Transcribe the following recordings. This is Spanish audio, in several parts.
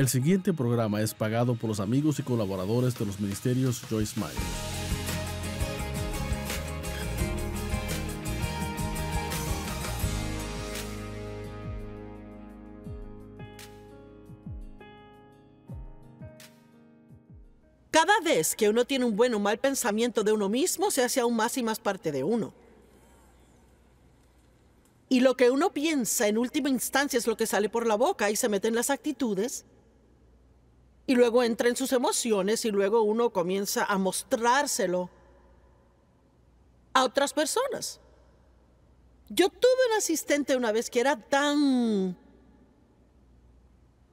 El siguiente programa es pagado por los amigos y colaboradores de los ministerios Joyce Meyer. Cada vez que uno tiene un buen o mal pensamiento de uno mismo, se hace aún más y más parte de uno. Y lo que uno piensa en última instancia es lo que sale por la boca y se mete en las actitudes y luego entra en sus emociones y luego uno comienza a mostrárselo a otras personas. Yo tuve una asistente una vez que era tan...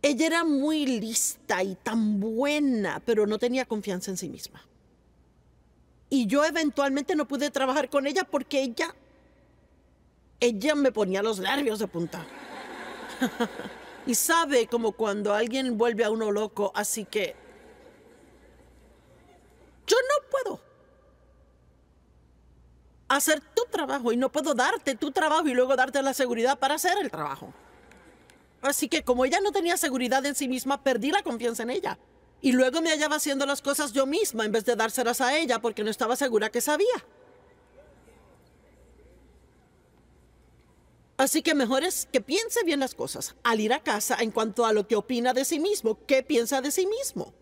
Ella era muy lista y tan buena, pero no tenía confianza en sí misma. Y yo eventualmente no pude trabajar con ella porque ella... Ella me ponía los nervios de punta. Y sabe como cuando alguien vuelve a uno loco, así que yo no puedo hacer tu trabajo y no puedo darte tu trabajo y luego darte la seguridad para hacer el trabajo. Así que como ella no tenía seguridad en sí misma, perdí la confianza en ella. Y luego me hallaba haciendo las cosas yo misma en vez de dárselas a ella porque no estaba segura que sabía. Así que mejor es que piense bien las cosas al ir a casa en cuanto a lo que opina de sí mismo, qué piensa de sí mismo.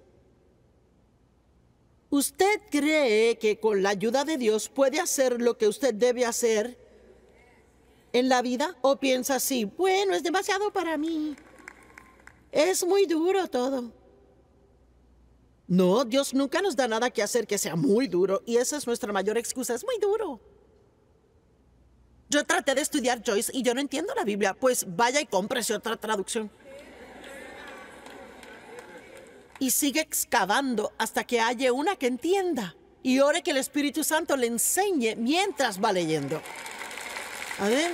¿Usted cree que con la ayuda de Dios puede hacer lo que usted debe hacer en la vida? ¿O piensa así, bueno, es demasiado para mí? Es muy duro todo. No, Dios nunca nos da nada que hacer que sea muy duro y esa es nuestra mayor excusa, es muy duro. Yo traté de estudiar Joyce y yo no entiendo la Biblia. Pues vaya y cómprese otra traducción. Y sigue excavando hasta que haya una que entienda. Y ore que el Espíritu Santo le enseñe mientras va leyendo. A ver.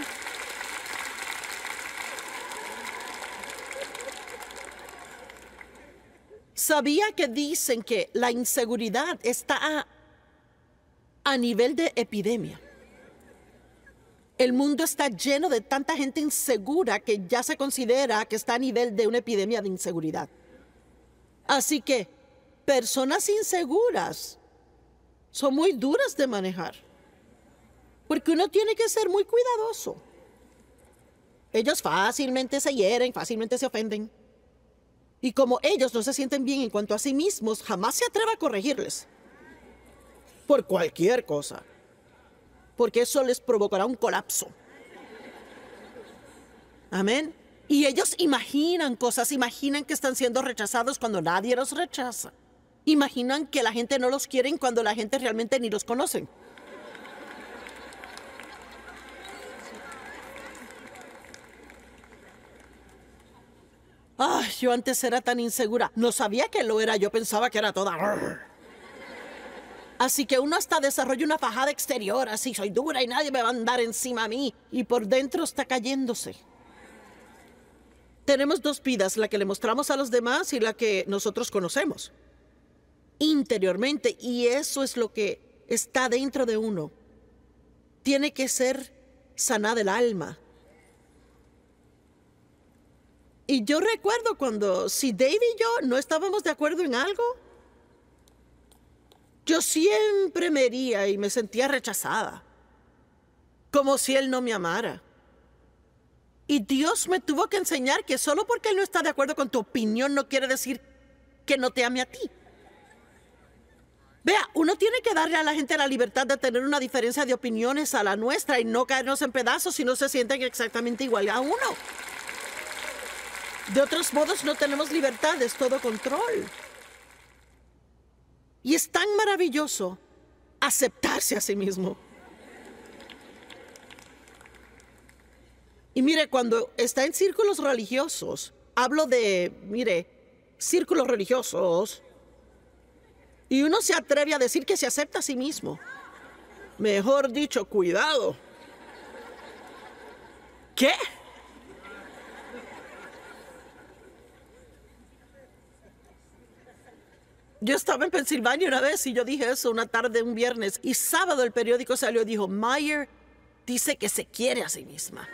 ¿Sabía que dicen que la inseguridad está a nivel de epidemia? El mundo está lleno de tanta gente insegura que ya se considera que está a nivel de una epidemia de inseguridad. Así que personas inseguras son muy duras de manejar, porque uno tiene que ser muy cuidadoso. Ellos fácilmente se hieren, fácilmente se ofenden. Y como ellos no se sienten bien en cuanto a sí mismos, jamás se atreva a corregirles. Por cualquier cosa porque eso les provocará un colapso. Amén. Y ellos imaginan cosas, imaginan que están siendo rechazados cuando nadie los rechaza. Imaginan que la gente no los quiere cuando la gente realmente ni los conoce. Ay, yo antes era tan insegura. No sabía que lo era, yo pensaba que era toda... Así que uno hasta desarrolla una fajada exterior, así soy dura y nadie me va a andar encima a mí. Y por dentro está cayéndose. Tenemos dos vidas, la que le mostramos a los demás y la que nosotros conocemos. Interiormente, y eso es lo que está dentro de uno. Tiene que ser sanada el alma. Y yo recuerdo cuando, si David y yo no estábamos de acuerdo en algo, yo siempre me hería y me sentía rechazada, como si él no me amara. Y Dios me tuvo que enseñar que solo porque él no está de acuerdo con tu opinión no quiere decir que no te ame a ti. Vea, uno tiene que darle a la gente la libertad de tener una diferencia de opiniones a la nuestra y no caernos en pedazos si no se sienten exactamente igual a uno. De otros modos no tenemos libertad, es todo control. Y es tan maravilloso aceptarse a sí mismo. Y mire, cuando está en círculos religiosos, hablo de, mire, círculos religiosos, y uno se atreve a decir que se acepta a sí mismo. Mejor dicho, cuidado. ¿Qué? Yo estaba en Pensilvania una vez y yo dije eso una tarde, un viernes, y sábado el periódico salió y dijo, Mayer dice que se quiere a sí misma.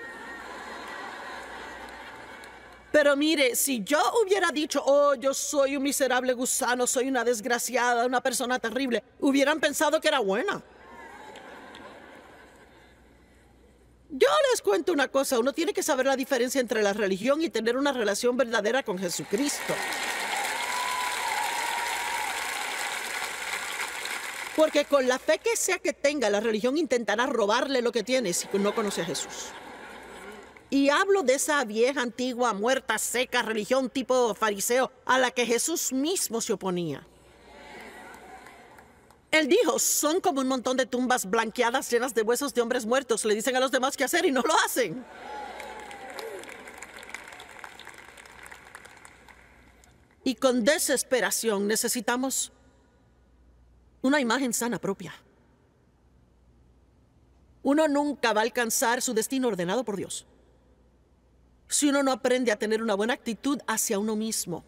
Pero mire, si yo hubiera dicho, oh, yo soy un miserable gusano, soy una desgraciada, una persona terrible, hubieran pensado que era buena. Yo les cuento una cosa, uno tiene que saber la diferencia entre la religión y tener una relación verdadera con Jesucristo. Porque con la fe que sea que tenga, la religión intentará robarle lo que tiene si no conoce a Jesús. Y hablo de esa vieja, antigua, muerta, seca religión tipo fariseo a la que Jesús mismo se oponía. Él dijo, son como un montón de tumbas blanqueadas llenas de huesos de hombres muertos. Le dicen a los demás qué hacer y no lo hacen. Y con desesperación necesitamos una imagen sana propia. Uno nunca va a alcanzar su destino ordenado por Dios si uno no aprende a tener una buena actitud hacia uno mismo.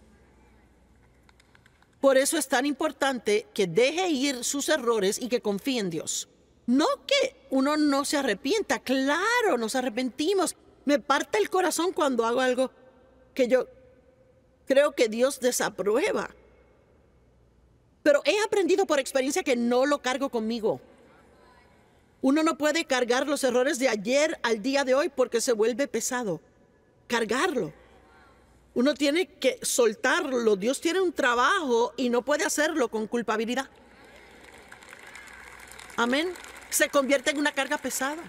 Por eso es tan importante que deje ir sus errores y que confíe en Dios. No que uno no se arrepienta, claro, nos arrepentimos. Me parte el corazón cuando hago algo que yo creo que Dios desaprueba. Pero he aprendido por experiencia que no lo cargo conmigo. Uno no puede cargar los errores de ayer al día de hoy porque se vuelve pesado. Cargarlo. Uno tiene que soltarlo. Dios tiene un trabajo y no puede hacerlo con culpabilidad. Amén. Se convierte en una carga pesada.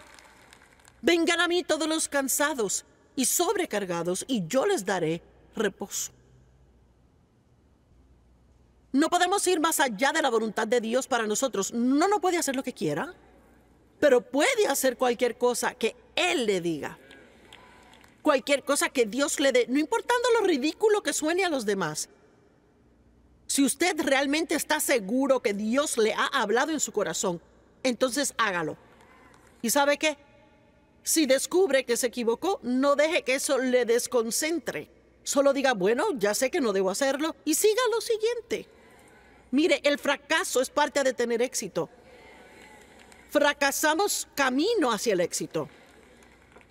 Vengan a mí todos los cansados y sobrecargados y yo les daré reposo. No podemos ir más allá de la voluntad de Dios para nosotros. No, no puede hacer lo que quiera, pero puede hacer cualquier cosa que Él le diga. Cualquier cosa que Dios le dé, no importando lo ridículo que suene a los demás. Si usted realmente está seguro que Dios le ha hablado en su corazón, entonces hágalo. ¿Y sabe qué? Si descubre que se equivocó, no deje que eso le desconcentre. Solo diga, bueno, ya sé que no debo hacerlo, y siga lo siguiente. Mire, el fracaso es parte de tener éxito. Fracasamos camino hacia el éxito.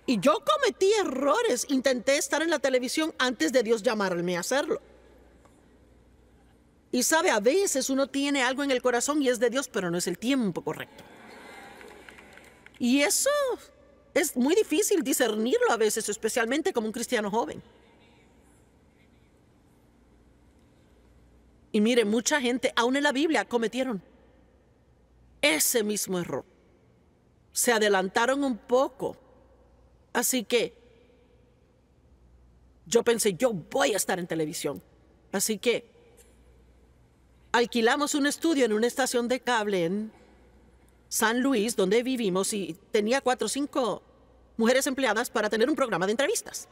Y yo cometí errores. Intenté estar en la televisión antes de Dios llamarme a hacerlo. Y sabe, a veces uno tiene algo en el corazón y es de Dios, pero no es el tiempo correcto. Y eso es muy difícil discernirlo a veces, especialmente como un cristiano joven. Y mire, mucha gente, aún en la Biblia, cometieron ese mismo error. Se adelantaron un poco. Así que yo pensé, yo voy a estar en televisión. Así que alquilamos un estudio en una estación de cable en San Luis, donde vivimos, y tenía cuatro o cinco mujeres empleadas para tener un programa de entrevistas.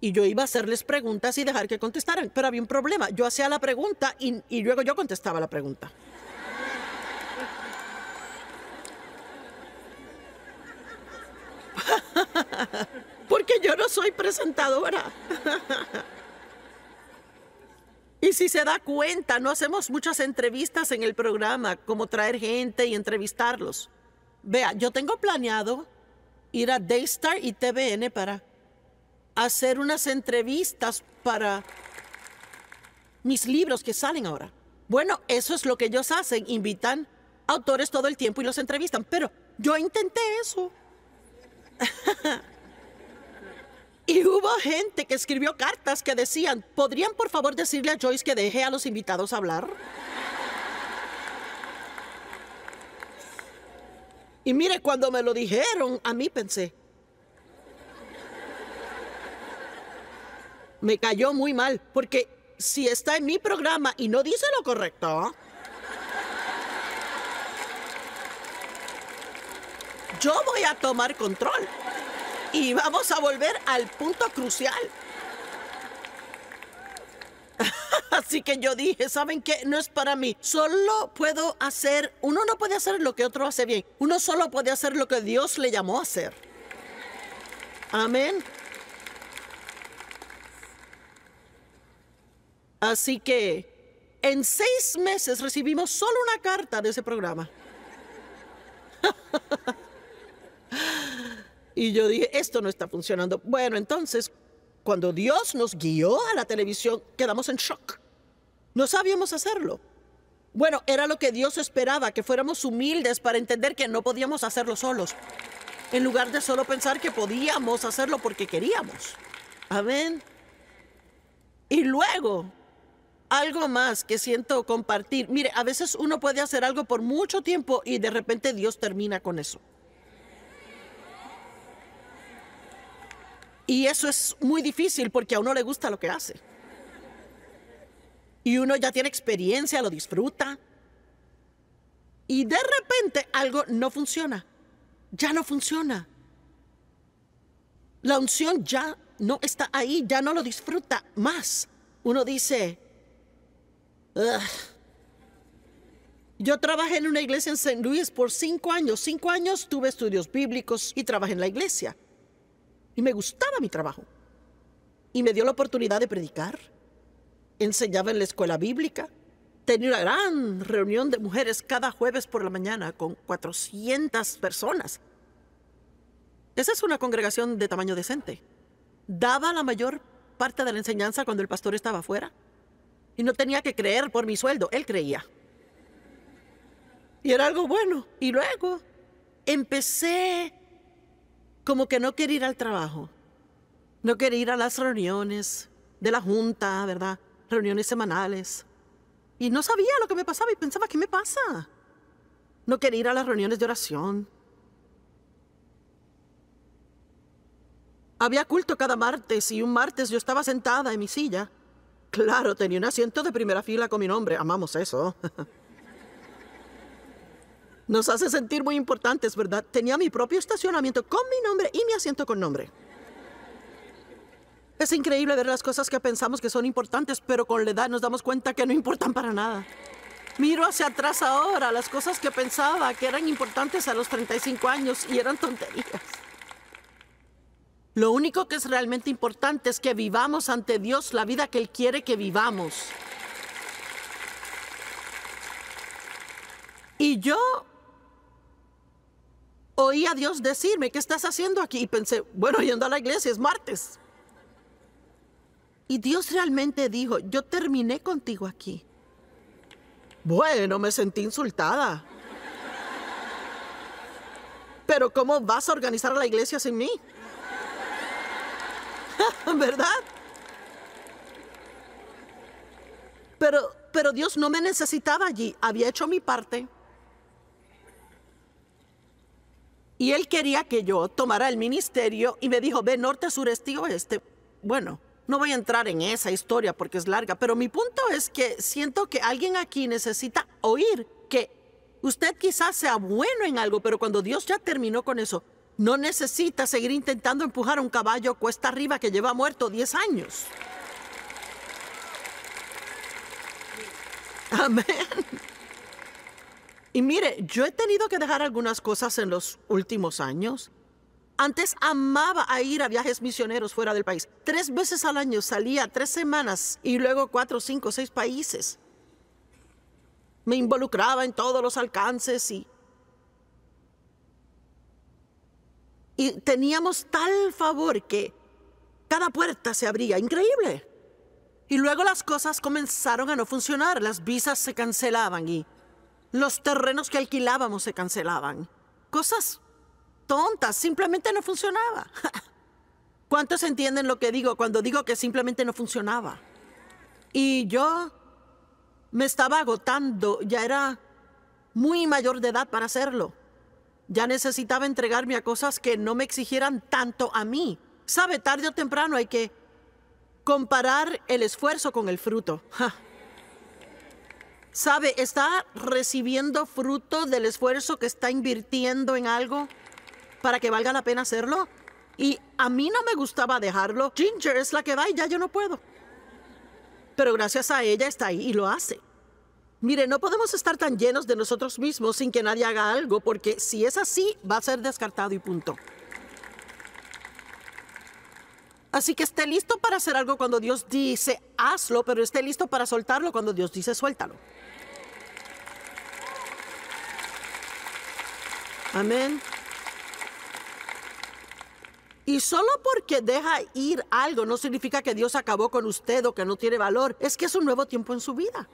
y yo iba a hacerles preguntas y dejar que contestaran, pero había un problema. Yo hacía la pregunta y, luego yo contestaba la pregunta. Porque yo no soy presentadora. Y si se da cuenta, no hacemos muchas entrevistas en el programa, como traer gente y entrevistarlos. Vea, yo tengo planeado ir a Daystar y TVN para hacer unas entrevistas para mis libros que salen ahora. Bueno, eso es lo que ellos hacen, invitan autores todo el tiempo y los entrevistan, pero yo intenté eso. y hubo gente que escribió cartas que decían, ¿podrían por favor decirle a Joyce que deje a los invitados hablar? Y mire, cuando me lo dijeron, a mí pensé, me cayó muy mal, porque si está en mi programa y no dice lo correcto... Yo voy a tomar control y vamos a volver al punto crucial. Así que yo dije, ¿saben qué? No es para mí. Solo puedo hacer, uno no puede hacer lo que otro hace bien. Uno solo puede hacer lo que Dios le llamó a hacer. Amén. Así que en seis meses recibimos solo una carta de ese programa. y yo dije, esto no está funcionando. Bueno, entonces, cuando Dios nos guió a la televisión, quedamos en shock. No sabíamos hacerlo. Bueno, era lo que Dios esperaba, que fuéramos humildes para entender que no podíamos hacerlo solos, en lugar de solo pensar que podíamos hacerlo porque queríamos. Amén. Y luego, algo más que siento compartir. Mire, a veces uno puede hacer algo por mucho tiempo y de repente Dios termina con eso. Y eso es muy difícil porque a uno le gusta lo que hace. Y uno ya tiene experiencia, lo disfruta. Y de repente algo no funciona. Ya no funciona. La unción ya no está ahí, ya no lo disfruta más. Uno dice, yo trabajé en una iglesia en San Luis por cinco años. Cinco años tuve estudios bíblicos y trabajé en la iglesia. Y me gustaba mi trabajo. Y me dio la oportunidad de predicar. Enseñaba en la escuela bíblica. Tenía una gran reunión de mujeres cada jueves por la mañana con 400 personas. Esa es una congregación de tamaño decente. Daba la mayor parte de la enseñanza cuando el pastor estaba afuera y no tenía que creer por mi sueldo, él creía. Y era algo bueno. Y luego empecé como que no quería ir al trabajo, no quería ir a las reuniones de la junta, ¿verdad? Reuniones semanales. Y no sabía lo que me pasaba y pensaba, ¿qué me pasa? No quería ir a las reuniones de oración. Había culto cada martes y un martes yo estaba sentada en mi silla Claro, tenía un asiento de primera fila con mi nombre. Amamos eso. Nos hace sentir muy importantes, ¿verdad? Tenía mi propio estacionamiento con mi nombre y mi asiento con nombre. Es increíble ver las cosas que pensamos que son importantes, pero con la edad nos damos cuenta que no importan para nada. Miro hacia atrás ahora las cosas que pensaba que eran importantes a los 35 años y eran tonterías. Lo único que es realmente importante es que vivamos ante Dios la vida que Él quiere que vivamos. Y yo oí a Dios decirme, ¿qué estás haciendo aquí? Y pensé, bueno, yendo a la iglesia, es martes. Y Dios realmente dijo, yo terminé contigo aquí. Bueno, me sentí insultada. Pero ¿cómo vas a organizar a la iglesia sin mí? ¿Verdad? Pero, pero Dios no me necesitaba allí, había hecho mi parte. Y él quería que yo tomara el ministerio y me dijo, ve norte, sureste y oeste. Bueno, no voy a entrar en esa historia porque es larga, pero mi punto es que siento que alguien aquí necesita oír que usted quizás sea bueno en algo, pero cuando Dios ya terminó con eso, no necesita seguir intentando empujar a un caballo cuesta arriba que lleva muerto 10 años. Amén. Y mire, yo he tenido que dejar algunas cosas en los últimos años. Antes amaba a ir a viajes misioneros fuera del país. Tres veces al año salía, tres semanas y luego cuatro, cinco, seis países. Me involucraba en todos los alcances y y teníamos tal favor que cada puerta se abría, increíble. Y luego las cosas comenzaron a no funcionar, las visas se cancelaban y los terrenos que alquilábamos se cancelaban. Cosas tontas, simplemente no funcionaba. ¿Cuántos entienden lo que digo cuando digo que simplemente no funcionaba? Y yo me estaba agotando, ya era muy mayor de edad para hacerlo. Ya necesitaba entregarme a cosas que no me exigieran tanto a mí. Sabe, tarde o temprano hay que comparar el esfuerzo con el fruto. Sabe, está recibiendo fruto del esfuerzo que está invirtiendo en algo para que valga la pena hacerlo. Y a mí no me gustaba dejarlo. Ginger es la que va y ya yo no puedo. Pero gracias a ella está ahí y lo hace. Mire, no podemos estar tan llenos de nosotros mismos sin que nadie haga algo, porque si es así, va a ser descartado y punto. Así que esté listo para hacer algo cuando Dios dice hazlo, pero esté listo para soltarlo cuando Dios dice suéltalo. Amén. Y solo porque deja ir algo no significa que Dios acabó con usted o que no tiene valor. Es que es un nuevo tiempo en su vida.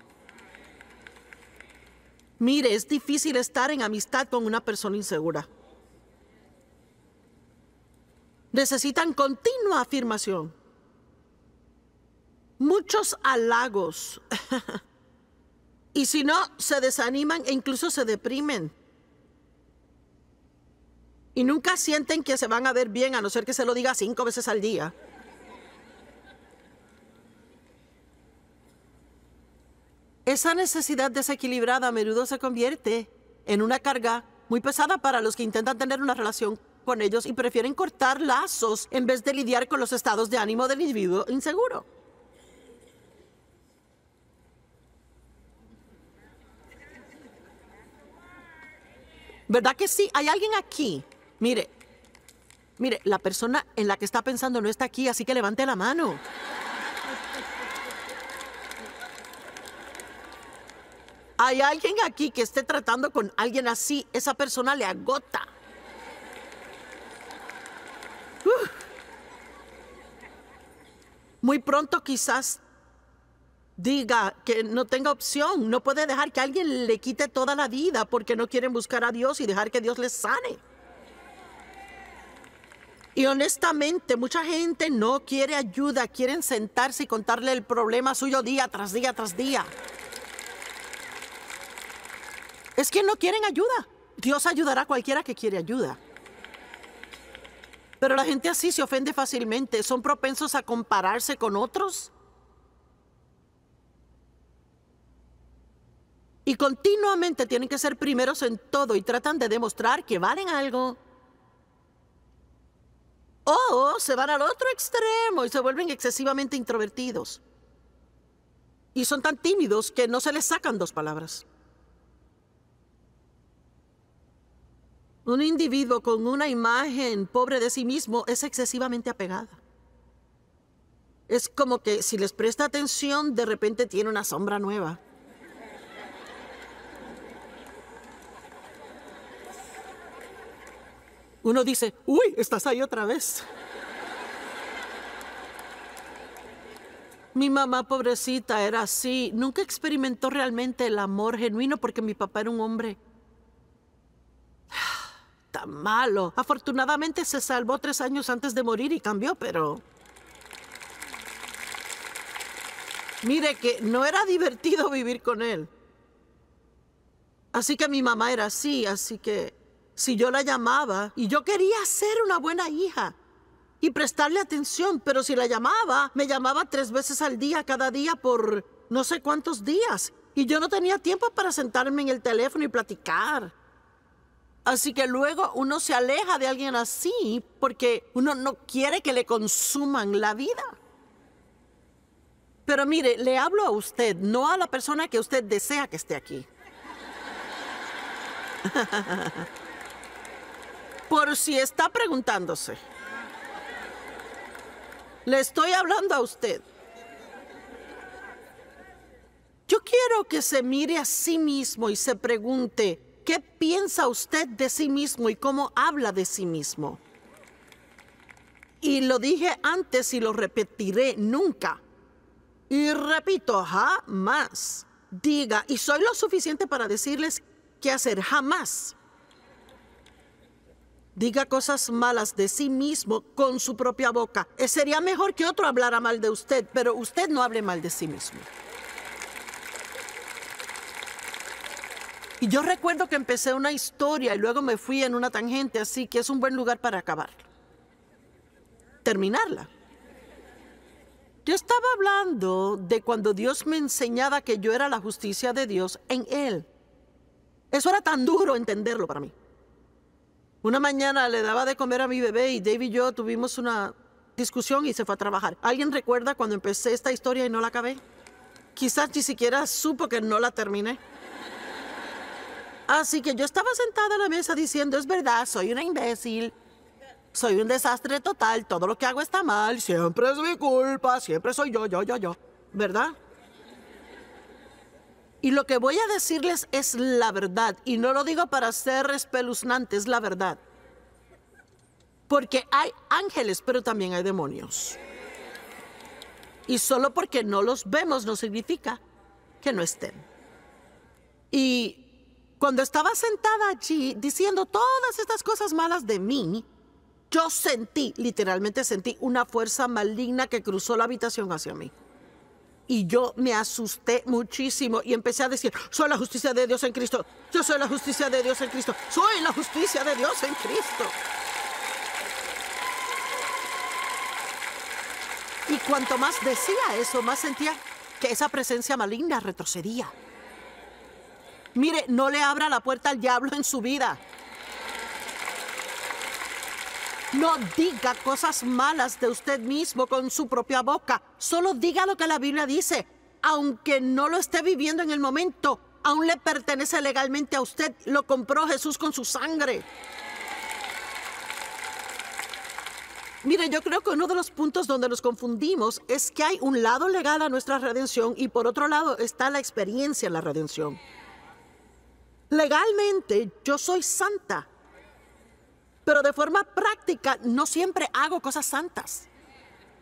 Mire, es difícil estar en amistad con una persona insegura. Necesitan continua afirmación. Muchos halagos. y si no, se desaniman e incluso se deprimen. Y nunca sienten que se van a ver bien a no ser que se lo diga cinco veces al día. Esa necesidad desequilibrada a menudo se convierte en una carga muy pesada para los que intentan tener una relación con ellos y prefieren cortar lazos en vez de lidiar con los estados de ánimo del individuo inseguro. ¿Verdad que sí? Hay alguien aquí. Mire, mire, la persona en la que está pensando no está aquí, así que levante la mano. Hay alguien aquí que esté tratando con alguien así. Esa persona le agota. Muy pronto quizás diga que no tenga opción. No puede dejar que alguien le quite toda la vida porque no quieren buscar a Dios y dejar que Dios les sane. Y honestamente, mucha gente no quiere ayuda, quieren sentarse y contarle el problema suyo día tras día tras día es que no quieren ayuda. Dios ayudará a cualquiera que quiere ayuda. Pero la gente así se ofende fácilmente. Son propensos a compararse con otros. Y continuamente tienen que ser primeros en todo y tratan de demostrar que valen algo. O se van al otro extremo y se vuelven excesivamente introvertidos. Y son tan tímidos que no se les sacan dos palabras. Un individuo con una imagen pobre de sí mismo es excesivamente apegado. Es como que si les presta atención, de repente tiene una sombra nueva. Uno dice, uy, estás ahí otra vez. Mi mamá pobrecita era así, nunca experimentó realmente el amor genuino porque mi papá era un hombre malo. Afortunadamente se salvó tres años antes de morir y cambió, pero... Mire que no era divertido vivir con él. Así que mi mamá era así, así que si yo la llamaba y yo quería ser una buena hija y prestarle atención, pero si la llamaba, me llamaba tres veces al día, cada día por no sé cuántos días. Y yo no tenía tiempo para sentarme en el teléfono y platicar. Así que luego uno se aleja de alguien así porque uno no quiere que le consuman la vida. Pero mire, le hablo a usted, no a la persona que usted desea que esté aquí. Por si está preguntándose. Le estoy hablando a usted. Yo quiero que se mire a sí mismo y se pregunte, ¿Qué piensa usted de sí mismo y cómo habla de sí mismo? Y lo dije antes y lo repetiré nunca. Y repito, jamás diga, y soy lo suficiente para decirles qué hacer, jamás diga cosas malas de sí mismo con su propia boca. Eh, sería mejor que otro hablara mal de usted, pero usted no hable mal de sí mismo. Y yo recuerdo que empecé una historia y luego me fui en una tangente, así que es un buen lugar para acabar. Terminarla. Yo estaba hablando de cuando Dios me enseñaba que yo era la justicia de Dios en Él. Eso era tan duro entenderlo para mí. Una mañana le daba de comer a mi bebé y Dave y yo tuvimos una discusión y se fue a trabajar. ¿Alguien recuerda cuando empecé esta historia y no la acabé? Quizás ni siquiera supo que no la terminé. Así que yo estaba sentada en la mesa diciendo, es verdad, soy una imbécil. Soy un desastre total, todo lo que hago está mal, siempre es mi culpa, siempre soy yo, yo, yo, yo. ¿Verdad? Y lo que voy a decirles es la verdad, y no lo digo para ser espeluznante, es la verdad. Porque hay ángeles, pero también hay demonios. Y solo porque no los vemos no significa que no estén. Y cuando estaba sentada allí diciendo todas estas cosas malas de mí, yo sentí, literalmente sentí una fuerza maligna que cruzó la habitación hacia mí. Y yo me asusté muchísimo y empecé a decir, soy la justicia de Dios en Cristo, yo soy la justicia de Dios en Cristo, soy la justicia de Dios en Cristo. Y cuanto más decía eso, más sentía que esa presencia maligna retrocedía. Mire, no le abra la puerta al diablo en su vida. No diga cosas malas de usted mismo con su propia boca. Solo diga lo que la Biblia dice. Aunque no lo esté viviendo en el momento, aún le pertenece legalmente a usted. Lo compró Jesús con su sangre. Mire, yo creo que uno de los puntos donde nos confundimos es que hay un lado legal a nuestra redención y por otro lado está la experiencia en la redención. Legalmente yo soy santa, pero de forma práctica no siempre hago cosas santas.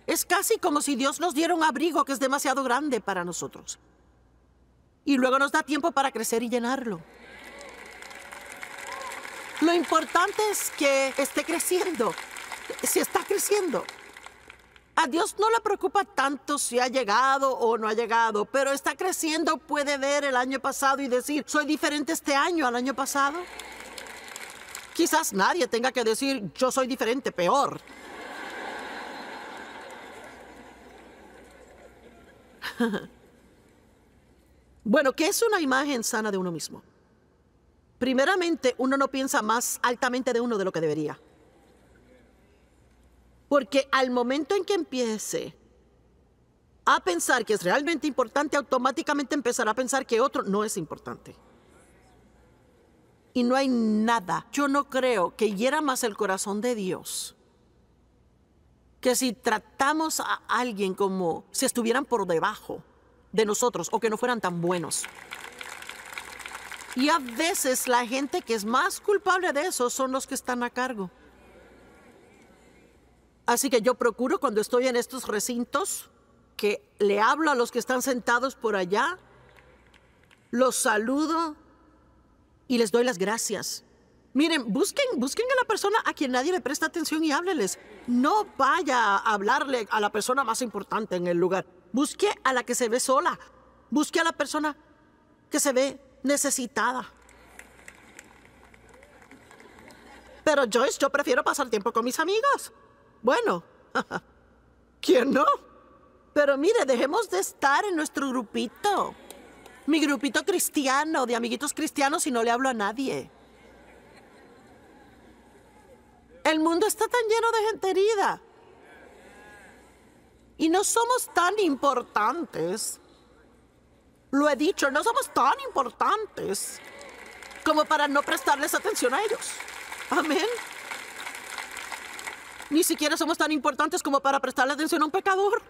Es casi como si Dios nos diera un abrigo que es demasiado grande para nosotros. Y luego nos da tiempo para crecer y llenarlo. Lo importante es que esté creciendo. Si está creciendo, a Dios no le preocupa tanto si ha llegado o no ha llegado, pero está creciendo, puede ver el año pasado y decir, soy diferente este año al año pasado. Quizás nadie tenga que decir, yo soy diferente, peor. bueno, ¿qué es una imagen sana de uno mismo? Primeramente, uno no piensa más altamente de uno de lo que debería. Porque al momento en que empiece a pensar que es realmente importante, automáticamente empezará a pensar que otro no es importante. Y no hay nada, yo no creo que hiera más el corazón de Dios que si tratamos a alguien como si estuvieran por debajo de nosotros o que no fueran tan buenos. Y a veces la gente que es más culpable de eso son los que están a cargo. Así que yo procuro cuando estoy en estos recintos que le hablo a los que están sentados por allá, los saludo y les doy las gracias. Miren, busquen, busquen a la persona a quien nadie le presta atención y hábleles. No vaya a hablarle a la persona más importante en el lugar. Busque a la que se ve sola. Busque a la persona que se ve necesitada. Pero Joyce, yo prefiero pasar tiempo con mis amigos. Bueno, ¿quién no? Pero mire, dejemos de estar en nuestro grupito. Mi grupito cristiano, de amiguitos cristianos y no le hablo a nadie. El mundo está tan lleno de gente herida. Y no somos tan importantes. Lo he dicho, no somos tan importantes como para no prestarles atención a ellos. Amén. Ni siquiera somos tan importantes como para prestarle atención a un pecador.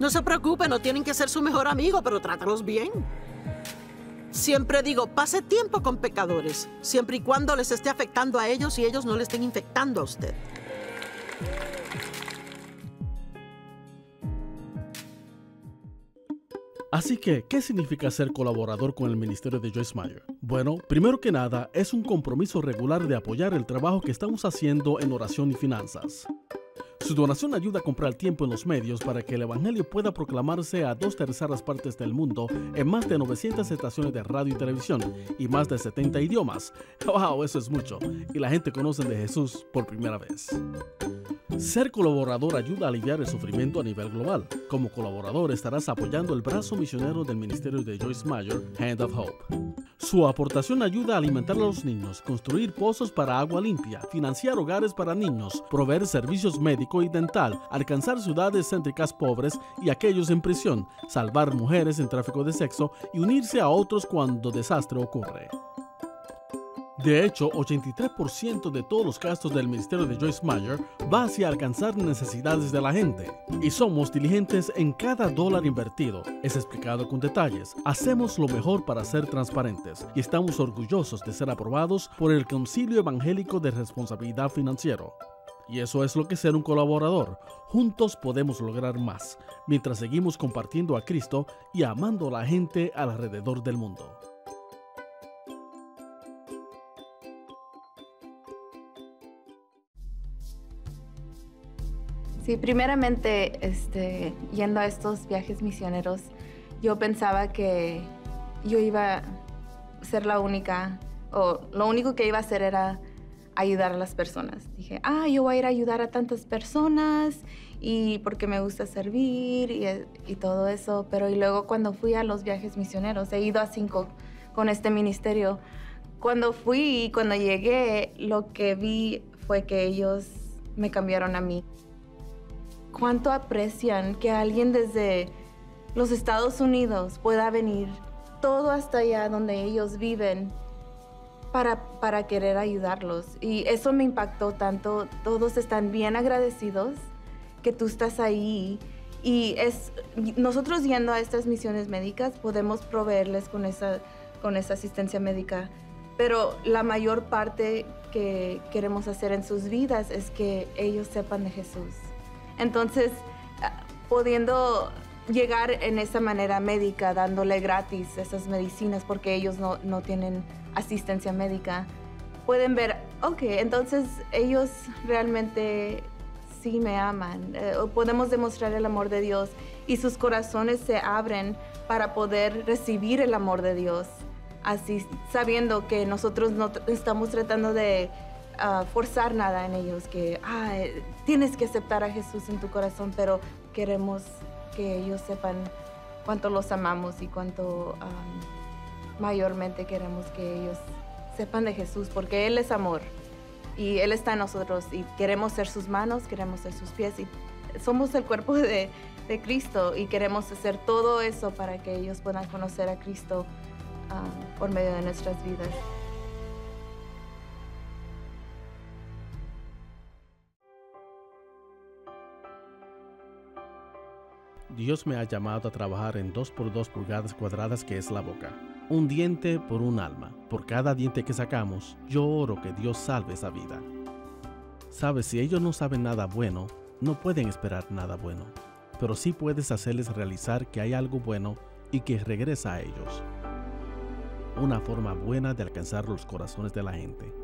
No se preocupe, no tienen que ser su mejor amigo, pero trátalos bien. Siempre digo, pase tiempo con pecadores, siempre y cuando les esté afectando a ellos y ellos no le estén infectando a usted. Así que, ¿qué significa ser colaborador con el ministerio de Joyce Meyer? Bueno, primero que nada, es un compromiso regular de apoyar el trabajo que estamos haciendo en oración y finanzas. Su donación ayuda a comprar tiempo en los medios para que el Evangelio pueda proclamarse a dos terceras partes del mundo en más de 900 estaciones de radio y televisión y más de 70 idiomas. ¡Wow! Eso es mucho. Y la gente conoce de Jesús por primera vez. Ser colaborador ayuda a aliviar el sufrimiento a nivel global. Como colaborador estarás apoyando el brazo misionero del ministerio de Joyce Meyer, Hand of Hope. Su aportación ayuda a alimentar a los niños, construir pozos para agua limpia, financiar hogares para niños, proveer servicios médicos, y dental, alcanzar ciudades céntricas pobres y aquellos en prisión, salvar mujeres en tráfico de sexo y unirse a otros cuando desastre ocurre. De hecho, 83% de todos los gastos del ministerio de Joyce Meyer va hacia alcanzar necesidades de la gente. Y somos diligentes en cada dólar invertido. Es explicado con detalles. Hacemos lo mejor para ser transparentes y estamos orgullosos de ser aprobados por el Concilio Evangélico de Responsabilidad Financiera. Y eso es lo que ser un colaborador. Juntos podemos lograr más, mientras seguimos compartiendo a Cristo y amando a la gente alrededor del mundo. Sí, primeramente, este, yendo a estos viajes misioneros, yo pensaba que yo iba a ser la única, o lo único que iba a hacer era ayudar a las personas. Dije, ah, yo voy a ir a ayudar a tantas personas y porque me gusta servir y, y todo eso. Pero y luego cuando fui a los viajes misioneros, he ido a cinco con este ministerio. Cuando fui y cuando llegué, lo que vi fue que ellos me cambiaron a mí. ¿Cuánto aprecian que alguien desde los Estados Unidos pueda venir todo hasta allá donde ellos viven para, querer ayudarlos. Y eso me impactó tanto. Todos están bien agradecidos que tú estás ahí. Y es, nosotros yendo a estas misiones médicas podemos proveerles con esa, con esa asistencia médica. Pero la mayor parte que queremos hacer en sus vidas es que ellos sepan de Jesús. Entonces, ah, pudiendo llegar en esa manera médica, dándole gratis esas medicinas porque ellos no, no tienen asistencia médica, pueden ver, ok, entonces ellos realmente sí me aman. Eh, podemos demostrar el amor de Dios y sus corazones se abren para poder recibir el amor de Dios. Así sabiendo que nosotros no estamos tratando de ah, forzar nada en ellos, que tienes que aceptar a Jesús en tu corazón, pero queremos que ellos sepan cuánto los amamos y cuánto mayormente queremos que ellos sepan de Jesús, porque Él es amor y Él está en nosotros y queremos ser sus manos, queremos ser sus pies y somos el cuerpo de, Cristo y queremos hacer todo eso para que ellos puedan conocer a Cristo por medio de nuestras vidas. Dios me ha llamado a trabajar en 2 por 2 pulgadas cuadradas que es la boca. Un diente por un alma. Por cada diente que sacamos, yo oro que Dios salve esa vida. Sabes, si ellos no saben nada bueno, no pueden esperar nada bueno. Pero sí puedes hacerles realizar que hay algo bueno y que regresa a ellos. Una forma buena de alcanzar los corazones de la gente.